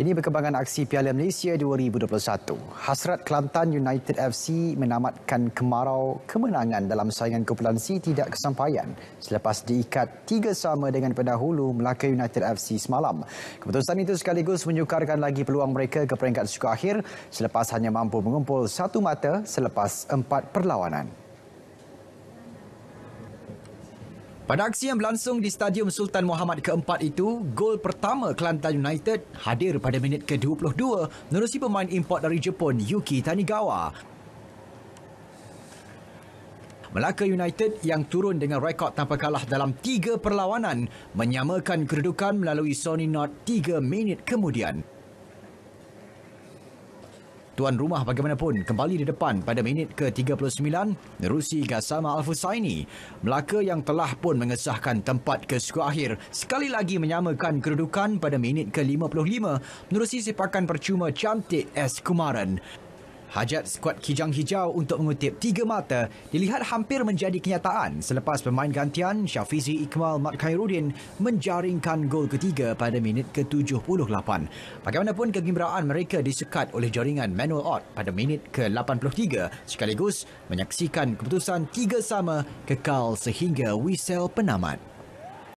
Ini perkembangan aksi Piala Malaysia 2021. Hasrat Kelantan United FC menamatkan kemarau kemenangan dalam saingan kumpulan C tidak kesampaian selepas diikat tiga sama dengan pendahulu Melaka United FC semalam. Keputusan itu sekaligus menyukarkan lagi peluang mereka ke peringkat suku akhir selepas hanya mampu mengumpul satu mata selepas empat perlawanan. Pada aksi yang berlangsung di Stadium Sultan Muhammad keempat itu, gol pertama Kelantan United hadir pada minit ke-22 menerusi pemain import dari Jepun Yuki Tanigawa. Melaka United yang turun dengan rekod tanpa kalah dalam tiga perlawanan menyamakan kedudukan melalui Sony Not tiga minit kemudian tuan rumah bagaimanapun kembali di depan pada minit ke-39 Rusi Gassama Al-Fusaini Melaka yang telah pun mengesahkan tempat ke suku akhir sekali lagi menyamakan kedudukan pada minit ke-55 menerusi sepakan percuma cantik S. Kumaran Hajat skuad Kijang Hijau untuk mengutip tiga mata dilihat hampir menjadi kenyataan selepas pemain gantian Syafizi Iqmal Mat Khairuddin menjaringkan gol ketiga pada minit ke-78. Bagaimanapun kegembiraan mereka disekat oleh jaringan Manuel Ott pada minit ke-83 sekaligus menyaksikan keputusan tiga sama kekal sehingga whistle penamat.